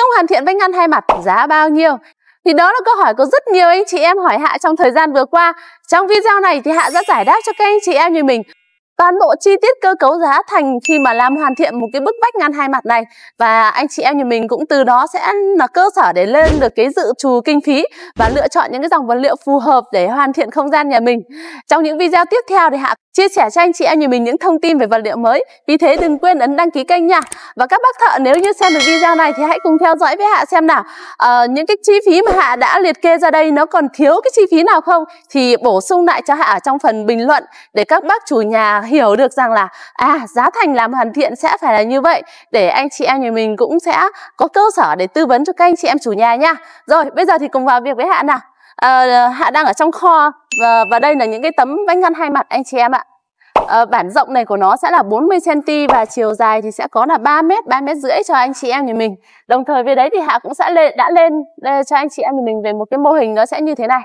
công hoàn thiện vách ngăn hai mặt giá bao nhiêu? Thì đó là câu hỏi có rất nhiều anh chị em hỏi Hạ trong thời gian vừa qua. Trong video này thì Hạ đã giải đáp cho các anh chị em như mình toàn bộ chi tiết cơ cấu giá thành khi mà làm hoàn thiện một cái bức vách ngăn hai mặt này và anh chị em nhà mình cũng từ đó sẽ là cơ sở để lên được cái dự trù kinh phí và lựa chọn những cái dòng vật liệu phù hợp để hoàn thiện không gian nhà mình trong những video tiếp theo thì hạ chia sẻ cho anh chị em nhà mình những thông tin về vật liệu mới. Vì thế đừng quên ấn đăng ký kênh nha. Và các bác thợ nếu như xem được video này thì hãy cùng theo dõi với Hạ xem nào. À, những cái chi phí mà Hạ đã liệt kê ra đây nó còn thiếu cái chi phí nào không thì bổ sung lại cho Hạ ở trong phần bình luận để các bác chủ nhà hiểu được rằng là à giá thành làm hoàn thiện sẽ phải là như vậy để anh chị em nhà mình cũng sẽ có cơ sở để tư vấn cho các anh chị em chủ nhà nha. Rồi bây giờ thì cùng vào việc với Hạ nào. Ờ, Hạ đang ở trong kho và, và đây là những cái tấm vách ngăn hai mặt anh chị em ạ à, Bản rộng này của nó sẽ là 40cm và chiều dài thì sẽ có là 3m, 3m rưỡi cho anh chị em nhà mình Đồng thời với đấy thì Hạ cũng sẽ lên, đã lên cho anh chị em nhà mình về một cái mô hình nó sẽ như thế này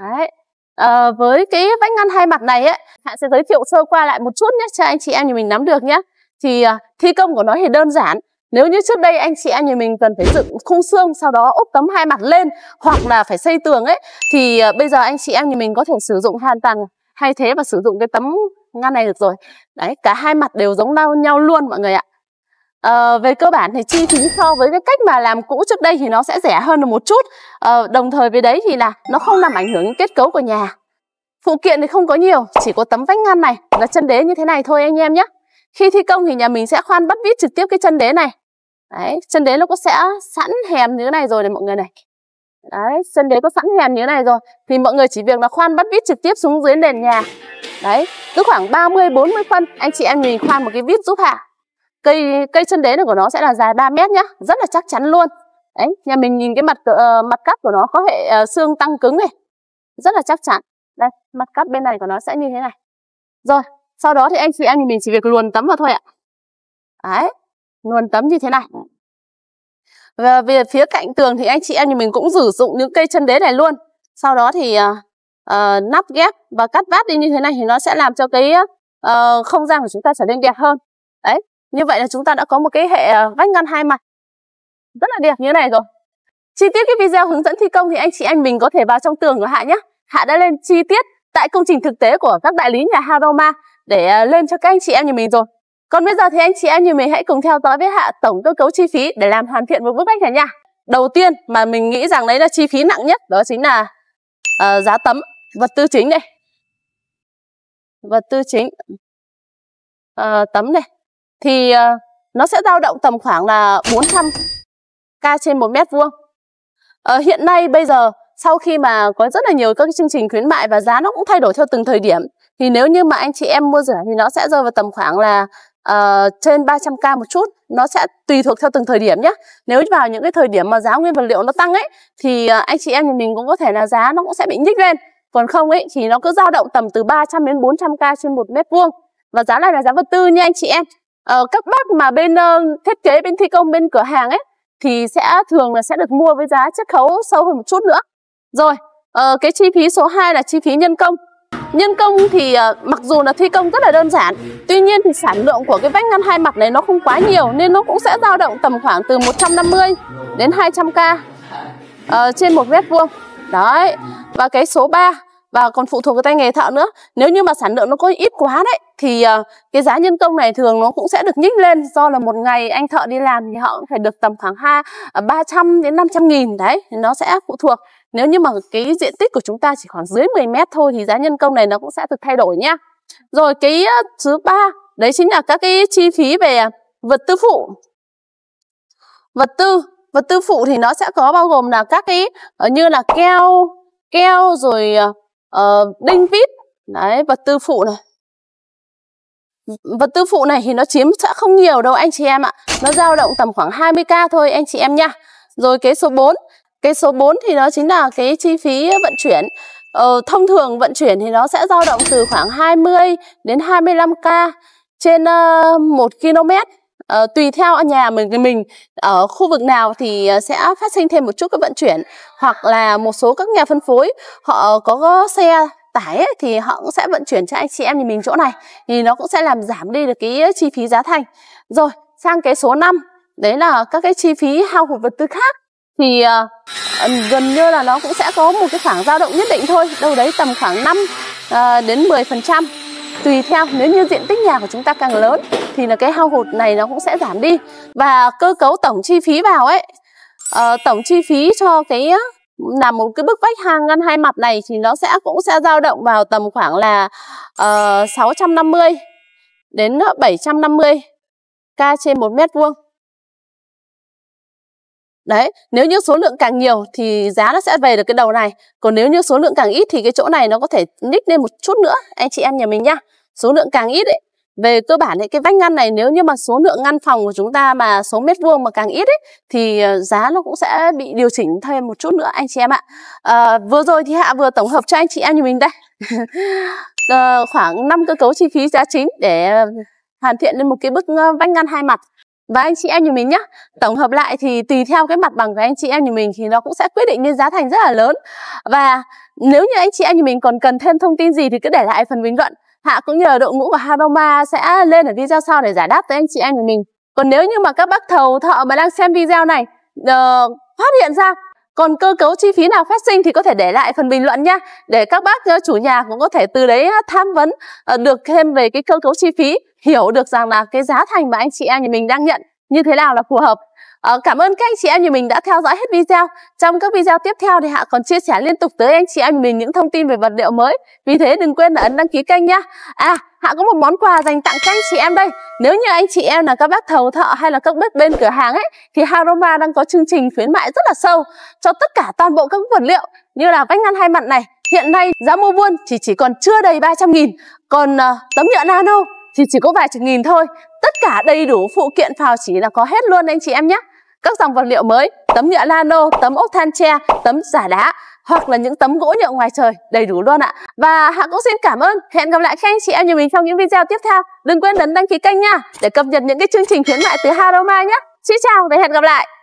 Đấy à, Với cái vách ngăn hai mặt này ấy, Hạ sẽ giới thiệu sơ qua lại một chút nhé cho anh chị em nhà mình nắm được nhé Thì à, thi công của nó thì đơn giản nếu như trước đây anh chị em nhà mình cần phải dựng khung xương sau đó ốp tấm hai mặt lên hoặc là phải xây tường ấy thì ờ, bây giờ anh chị em nhà mình có thể sử dụng hoàn toàn thay thế và sử dụng cái tấm ngăn này được rồi. Đấy, cả hai mặt đều giống nhau luôn mọi người ạ. À, về cơ bản thì chi phí so với cái cách mà làm cũ trước đây thì nó sẽ rẻ hơn một chút à, Đồng thời với đấy thì là nó không làm ảnh hưởng đến kết cấu của nhà Phụ kiện thì không có nhiều, chỉ có tấm vách ngăn này là chân đế như thế này thôi anh em nhé Khi thi công thì nhà mình sẽ khoan bắt vít trực tiếp cái chân đế này đấy chân đế nó có sẽ sẵn hèm như thế này rồi này mọi người này đấy chân đế có sẵn hèm như thế này rồi thì mọi người chỉ việc là khoan bắt vít trực tiếp xuống dưới nền nhà đấy cứ khoảng 30 40 phân anh chị em mình khoan một cái vít giúp hạ cây cây chân đế này của nó sẽ là dài 3 mét nhá rất là chắc chắn luôn đấy nhà mình nhìn cái mặt uh, mặt cắt của nó có hệ uh, xương tăng cứng này rất là chắc chắn đây mặt cắt bên này của nó sẽ như thế này rồi sau đó thì anh chị em mình chỉ việc luồn tấm vào thôi ạ đấy nguồn tấm như thế này và về phía cạnh tường thì anh chị em nhà mình cũng sử dụng những cây chân đế này luôn sau đó thì uh, uh, nắp ghép và cắt vát đi như thế này thì nó sẽ làm cho cái uh, không gian của chúng ta trở nên đẹp hơn đấy như vậy là chúng ta đã có một cái hệ à, vách ngăn hai mặt rất là đẹp như thế này rồi chi tiết cái video hướng dẫn thi công thì anh chị em mình có thể vào trong tường của hạ nhé hạ đã lên chi tiết tại công trình thực tế của các đại lý nhà Haroma để lên cho các anh chị em nhà mình rồi còn bây giờ thì anh chị em như mình hãy cùng theo dõi với Hạ tổng cơ cấu chi phí để làm hoàn thiện một bức vách này nha. Đầu tiên mà mình nghĩ rằng đấy là chi phí nặng nhất đó chính là uh, giá tấm, vật tư chính đây. Vật tư chính uh, tấm này thì uh, nó sẽ dao động tầm khoảng là 400 k trên 1 mét vuông. Uh, hiện nay bây giờ sau khi mà có rất là nhiều các chương trình khuyến mại và giá nó cũng thay đổi theo từng thời điểm thì nếu như mà anh chị em mua rẻ thì nó sẽ rơi vào tầm khoảng là uh, trên 300k một chút nó sẽ tùy thuộc theo từng thời điểm nhé nếu vào những cái thời điểm mà giá nguyên vật liệu nó tăng ấy thì ờ, anh chị em nhà mình cũng có thể là giá nó cũng sẽ bị nhích lên còn không ấy thì nó cứ dao động tầm từ 300 đến 400k trên một mét vuông và giá này là giá vật tư nha anh chị em uh, các bác mà bên uh, thiết kế bên thi công bên cửa hàng ấy thì sẽ thường là sẽ được mua với giá chiết khấu sâu hơn một chút nữa rồi uh, cái chi phí số 2 là chi phí nhân công Nhân công thì ờ, mặc dù là thi công rất là đơn giản, tuy nhiên thì sản lượng của cái vách ngăn hai mặt này nó không quá nhiều nên nó cũng sẽ dao động tầm khoảng từ 150 đến 200k uh, ờ, trên một mét vuông. Đấy. Và cái số 3 và còn phụ thuộc vào tay nghề thợ nữa nếu như mà sản lượng nó có ít quá đấy thì ờ, cái giá nhân công này thường nó cũng sẽ được nhích lên do là một ngày anh thợ đi làm thì họ cũng phải được tầm khoảng hai ờ, ba trăm đến 500 nghìn đấy nó sẽ phụ thuộc nếu như mà cái diện tích của chúng ta chỉ khoảng dưới 10 mét thôi thì giá nhân công này nó cũng sẽ được thay đổi nhá rồi cái thứ ba đấy chính là các cái chi phí về vật tư phụ vật tư vật tư phụ thì nó sẽ có bao gồm là các cái ờ, như là keo keo rồi Ờ, đinh vít đấy vật tư phụ này vật tư phụ này thì nó chiếm sẽ không nhiều đâu anh chị em ạ nó dao động tầm khoảng 20k thôi anh chị em nha rồi cái số 4 cái số 4 thì nó chính là cái chi phí vận chuyển ờ, thông thường vận chuyển thì nó sẽ dao động từ khoảng 20 đến 25k trên uh, 1 km Ờ, tùy theo nhà mình mình ở khu vực nào thì ờ, sẽ phát sinh thêm một chút các vận chuyển hoặc là một số các nhà phân phối họ có xe tải ấy, thì họ cũng sẽ vận chuyển cho anh chị em nhà mình chỗ này thì nó cũng sẽ làm giảm đi được cái chi phí giá thành rồi sang cái số 5 đấy là các cái chi phí hao hụt vật tư khác thì uh, gần như là nó cũng sẽ có một cái khoảng dao động nhất định thôi đâu đấy tầm khoảng 5 uh, đến 10 phần trăm tùy theo nếu như diện tích nhà của chúng ta càng lớn thì là cái hao hụt này nó cũng sẽ giảm đi và cơ cấu tổng chi phí vào ấy uh, tổng chi phí cho cái làm một cái bức vách hàng ngăn hai mặt này thì nó sẽ cũng sẽ dao động vào tầm khoảng là ờ, uh, 650 đến 750 k trên một mét vuông Đấy, nếu như số lượng càng nhiều thì giá nó sẽ về được cái đầu này. Còn nếu như số lượng càng ít thì cái chỗ này nó có thể nhích lên một chút nữa anh chị em nhà mình nhá. Số lượng càng ít ấy, về cơ bản ấy, cái vách ngăn này nếu như mà số lượng ngăn phòng của chúng ta mà số mét vuông mà càng ít ấy, thì ờ, giá nó cũng sẽ bị điều chỉnh thêm một chút nữa anh chị em ạ à, vừa rồi thì hạ vừa tổng hợp cho anh chị em nhà mình đây à, khoảng 5 cơ cấu chi phí giá chính để hoàn thiện lên một cái bức vách ngăn hai mặt và anh chị em như mình nhé tổng hợp lại thì tùy theo cái mặt bằng của anh chị em như mình thì nó cũng sẽ quyết định nên giá thành rất là lớn và nếu như anh chị em như mình còn cần thêm thông tin gì thì cứ để lại phần bình luận hạ cũng nhờ đội ngũ của Haroma sẽ lên ở video sau để giải đáp tới anh chị em của mình còn nếu như mà các bác thầu thợ mà đang xem video này uh, phát hiện ra còn cơ cấu chi phí nào phát sinh thì có thể để lại phần bình luận nha để các bác ờ, chủ nhà cũng có thể từ đấy tham vấn ờ, được thêm về cái cơ cấu chi phí hiểu được rằng là cái giá thành mà anh chị em nhà mình đang nhận như thế nào là phù hợp à, cảm ơn các anh chị em nhà mình đã theo dõi hết video trong các video tiếp theo thì hạ còn chia sẻ liên tục tới anh chị em mình những thông tin về vật liệu mới vì thế đừng quên là ấn đăng ký kênh nhá à hạ có một món quà dành tặng các anh chị em đây nếu như anh chị em là các bác thầu thợ hay là các bếp bên cửa hàng ấy thì haroma đang có chương trình khuyến mại rất là sâu cho tất cả toàn bộ các vật liệu như là vách ngăn hai mặt này hiện nay giá mua buôn chỉ chỉ còn chưa đầy 300 nghìn còn uh, tấm nhựa nano thì chỉ có vài chục nghìn thôi tất cả đầy đủ phụ kiện phào chỉ là có hết luôn anh chị em nhé các dòng vật liệu mới tấm nhựa Lano tấm ốp than tre tấm giả đá hoặc là những tấm gỗ nhựa ngoài trời đầy đủ luôn ạ và hạ cũng xin cảm ơn hẹn gặp lại các anh chị em nhà mình trong những video tiếp theo đừng quên nhấn đăng ký kênh nha để cập nhật những cái chương trình khuyến mại từ Haroma nhé xin chào và hẹn gặp lại